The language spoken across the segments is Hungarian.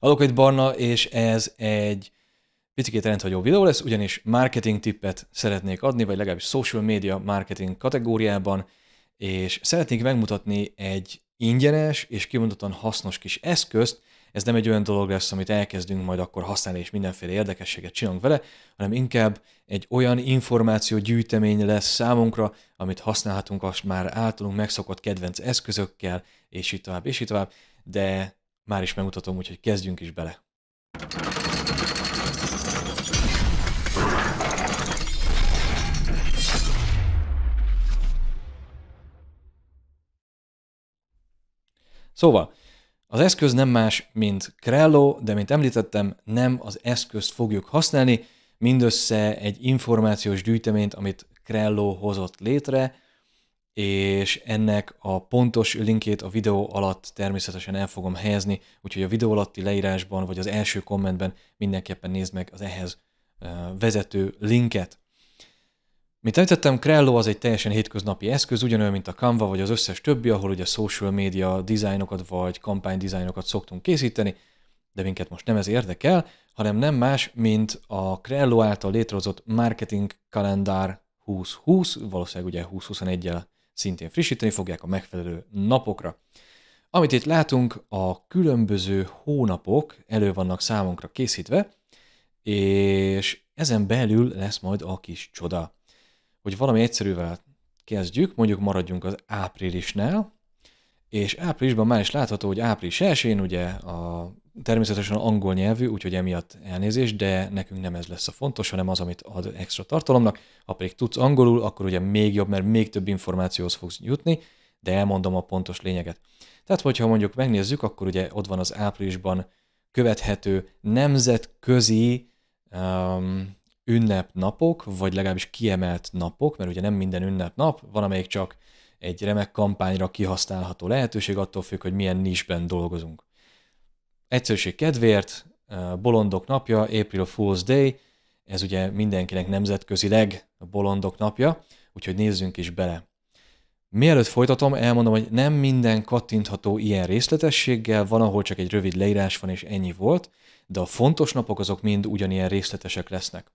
egy Barna, és ez egy picit rendhagyó videó lesz, ugyanis marketing tippet szeretnék adni, vagy legalábbis social media marketing kategóriában, és szeretnék megmutatni egy ingyenes és kimondottan hasznos kis eszközt, ez nem egy olyan dolog lesz, amit elkezdünk majd akkor használni, és mindenféle érdekességet csinálunk vele, hanem inkább egy olyan információ gyűjtemény lesz számunkra, amit használhatunk azt már általunk megszokott kedvenc eszközökkel, és így tovább, és így tovább, de már is megmutatom, úgyhogy kezdjünk is bele. Szóval, az eszköz nem más, mint Crello, de mint említettem, nem az eszközt fogjuk használni, mindössze egy információs gyűjteményt, amit Crello hozott létre, és ennek a pontos linkét a videó alatt természetesen el fogom helyezni, úgyhogy a videó alatti leírásban, vagy az első kommentben mindenképpen nézd meg az ehhez vezető linket. Mint említettem, Crello az egy teljesen hétköznapi eszköz, ugyanolyan, mint a Canva vagy az összes többi, ahol ugye social media dizájnokat vagy kampány dizájnokat szoktunk készíteni, de minket most nem ez érdekel, hanem nem más, mint a Crello által létrehozott Marketing Kalendár 2020, valószínűleg ugye 2021-el szintén frissíteni fogják a megfelelő napokra. Amit itt látunk, a különböző hónapok elő vannak számunkra készítve, és ezen belül lesz majd a kis csoda. Hogy valami egyszerűvel kezdjük, mondjuk maradjunk az áprilisnál, és áprilisban már is látható, hogy április 1-én ugye a természetesen angol nyelvű, úgyhogy emiatt elnézés, de nekünk nem ez lesz a fontos, hanem az, amit ad extra tartalomnak. Ha pedig tudsz angolul, akkor ugye még jobb, mert még több információhoz fogsz jutni, de elmondom a pontos lényeget. Tehát, hogyha mondjuk megnézzük, akkor ugye ott van az áprilisban követhető nemzetközi um, ünnepnapok, vagy legalábbis kiemelt napok, mert ugye nem minden ünnepnap, van amelyik csak egy remek kampányra kihasználható lehetőség, attól függ, hogy milyen nisben dolgozunk egyszerűség kedvéért, Bolondok napja, April Fool's Day, ez ugye mindenkinek nemzetközileg a Bolondok napja, úgyhogy nézzünk is bele. Mielőtt folytatom, elmondom, hogy nem minden kattintható ilyen részletességgel, van, ahol csak egy rövid leírás van és ennyi volt, de a fontos napok azok mind ugyanilyen részletesek lesznek.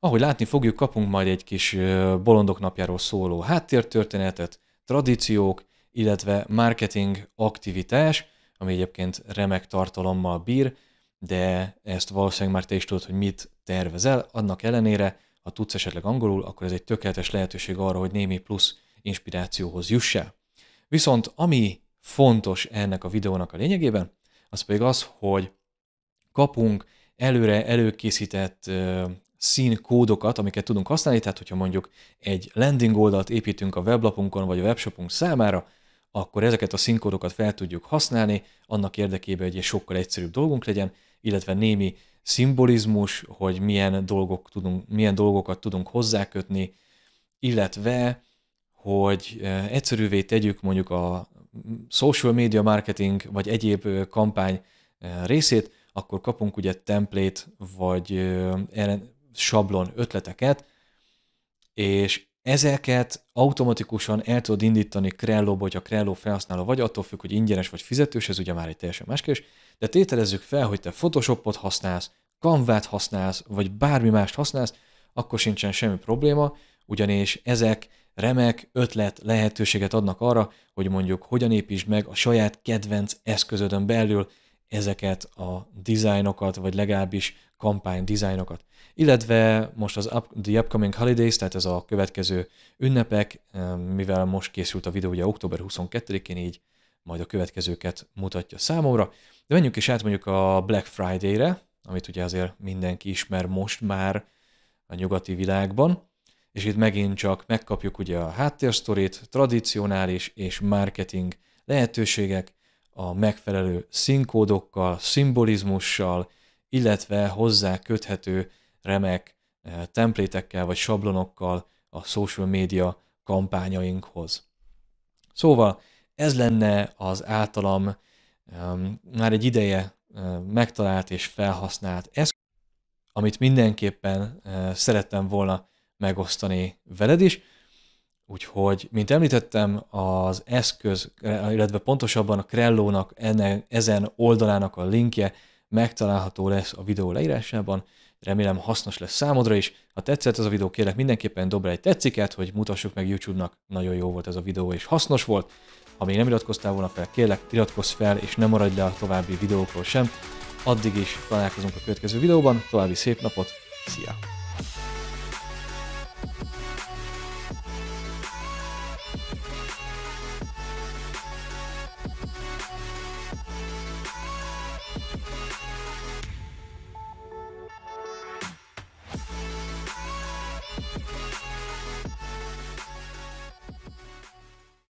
Ahogy látni fogjuk, kapunk majd egy kis bolondok napjáról szóló háttértörténetet, tradíciók, illetve marketing aktivitás, ami egyébként remek tartalommal bír, de ezt valószínűleg már te is tudod, hogy mit tervezel. Annak ellenére, ha tudsz esetleg angolul, akkor ez egy tökéletes lehetőség arra, hogy némi plusz inspirációhoz el. Viszont ami fontos ennek a videónak a lényegében, az pedig az, hogy kapunk előre előkészített színkódokat, amiket tudunk használni, tehát hogyha mondjuk egy landing oldalt építünk a weblapunkon vagy a webshopunk számára, akkor ezeket a színkódokat fel tudjuk használni, annak érdekében, hogy egy sokkal egyszerűbb dolgunk legyen, illetve némi szimbolizmus, hogy milyen, dolgok tudunk, milyen dolgokat tudunk hozzákötni, illetve, hogy e, egyszerűvé tegyük mondjuk a social media marketing vagy egyéb kampány e, részét, akkor kapunk ugye template vagy sablon ötleteket, és Ezeket automatikusan el tudod indítani Krellóba, hogyha Krelló felhasználó vagy, attól függ, hogy ingyenes vagy fizetős, ez ugye már egy teljesen más kérdés, de tételezzük fel, hogy te Photoshopot használsz, Canvát használsz, vagy bármi mást használsz, akkor sincsen semmi probléma, ugyanis ezek remek ötlet lehetőséget adnak arra, hogy mondjuk hogyan építsd meg a saját kedvenc eszközödön belül ezeket a dizájnokat, vagy legalábbis kampány dizájnokat. Illetve most az up, The Upcoming Holidays, tehát ez a következő ünnepek, eh, mivel most készült a videó ugye október 22-én, így majd a következőket mutatja számomra. De menjünk is át mondjuk a Black Friday-re, amit ugye azért mindenki ismer most már a nyugati világban, és itt megint csak megkapjuk ugye a háttérsztorit, tradicionális és marketing lehetőségek, a megfelelő színkódokkal, szimbolizmussal, illetve hozzá köthető remek eh, templétekkel vagy sablonokkal a social media kampányainkhoz. Szóval ez lenne az általam már egy ideje eh, megtalált és felhasznált eszköz, amit mindenképpen eh, szerettem volna megosztani veled is. Úgyhogy, mint említettem, az eszköz, illetve pontosabban a Krellónak ezen oldalának a linkje megtalálható lesz a videó leírásában. Remélem hasznos lesz számodra is. Ha tetszett ez a videó, kérlek mindenképpen dobra egy tetsziket, hogy mutassuk meg YouTube-nak. Nagyon jó volt ez a videó és hasznos volt. Ha még nem iratkoztál volna fel, kérlek iratkozz fel és ne maradj le a további videókról sem. Addig is találkozunk a következő videóban, további szép napot, szia!